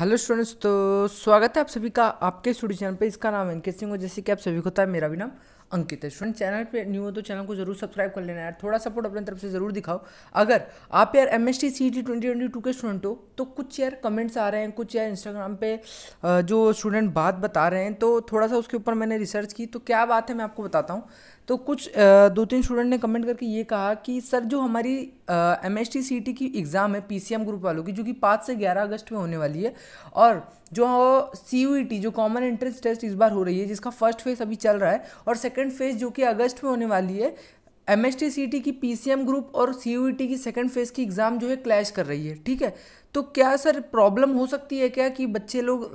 hello students तो स्वागत है आप सभी का आपके स्टूडियो चैनल पे इसका नाम अंकित सिंह और जैसे कि आप सभी को होता है मेरा भी नाम अंकित है स्टूडेंट चैनल पे न्यू हो तो चैनल को जरूर सब्सक्राइब कर लेना यार थोड़ा सपोर्ट अपनी तरफ से जरूर दिखाओ अगर आप यार M S T C T twenty twenty two के स्टूडेंट हो तो कुछ यार कमेंट्स आ रहे हैं कुछ यार इंस्टाग्राम पे जो स्टूडेंट बात बता रहे हैं तो थोड़ा सा उसके ऊपर मैंने रिसर्च की तो क्या बात है मैं आपको बताता हूँ तो कुछ दो तीन स्टूडेंट ने कमेंट करके ये कहा कि सर जो हमारी M S T C T की एग्ज़ाम है पी सी एम ग्रुप वालों की जो कि पाँच से ग्यारह अगस्त में होने वाली है और जो सी e जो कॉमन एंट्रेंस टेस्ट इस बार हो रही है जिसका फर्स्ट फेज अभी चल रहा है और सेकेंड फेज जो कि अगस्त में होने वाली है M S T C T की पी सी एम ग्रुप और सी यू टी की सेकेंड फेज़ की एग्ज़ाम जो है क्लैश कर रही है ठीक है तो क्या सर प्रॉब्लम हो सकती है क्या कि बच्चे लोग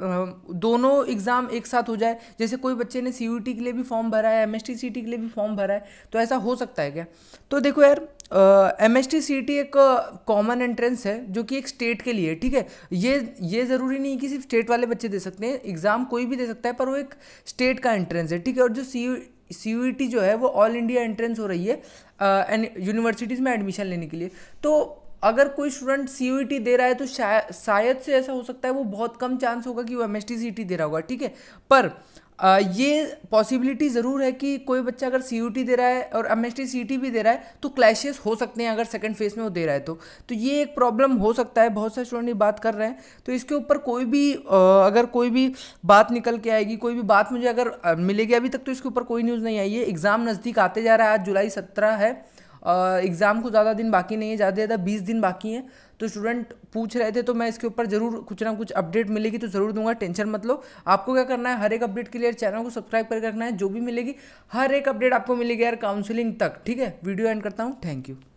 दोनों एग्ज़ाम एक साथ हो जाए जैसे कोई बच्चे ने सी यू टी के लिए भी फॉर्म भरा है M S T C T के लिए भी फॉर्म भरा है तो ऐसा हो सकता है क्या तो देखो यार M S T C T एक कॉमन एंट्रेंस है जो कि एक स्टेट के लिए ठीक है ये ये ज़रूरी नहीं कि सिर्फ स्टेट वाले बच्चे दे सकते हैं एग्ज़ाम कोई भी दे सकता है पर वो एक स्टेट का एंट्रेंस है ठीक है और जो सी सी e जो है वो ऑल इंडिया एंट्रेंस हो रही है एंड यूनिवर्सिटीज़ में एडमिशन लेने के लिए तो अगर कोई स्टूडेंट सी e दे रहा है तो शायद से ऐसा हो सकता है वो बहुत कम चांस होगा कि वो एम एस e दे रहा होगा ठीक है पर आ, ये पॉसिबिलिटी ज़रूर है कि कोई बच्चा अगर सी e दे रहा है और एम एस भी दे रहा है तो क्लैशेस हो सकते हैं अगर सेकंड फेज में वो दे रहा है तो तो ये एक प्रॉब्लम हो सकता है बहुत सारे स्टूडेंट ये बात कर रहे हैं तो इसके ऊपर कोई भी आ, अगर कोई भी बात निकल के आएगी कोई भी बात मुझे अगर मिलेगी अभी तक तो इसके ऊपर कोई न्यूज़ नहीं आई है एग्ज़ाम नज़दीक आते जा रहा है आज जुलाई सत्रह है एग्ज़ाम को ज़्यादा दिन बाकी नहीं है ज़्यादा से ज़्यादा बीस दिन बाकी हैं तो स्टूडेंट पूछ रहे थे तो मैं इसके ऊपर जरूर कुछ ना कुछ अपडेट मिलेगी तो ज़रूर दूंगा टेंशन मत लो आपको क्या करना है हर एक अपडेट के लिए चैनल को सब्सक्राइब करके रखना है जो भी मिलेगी हर एक अपडेट आपको मिलेगी यार काउंसलिंग तक ठीक है वीडियो एंड करता हूँ थैंक यू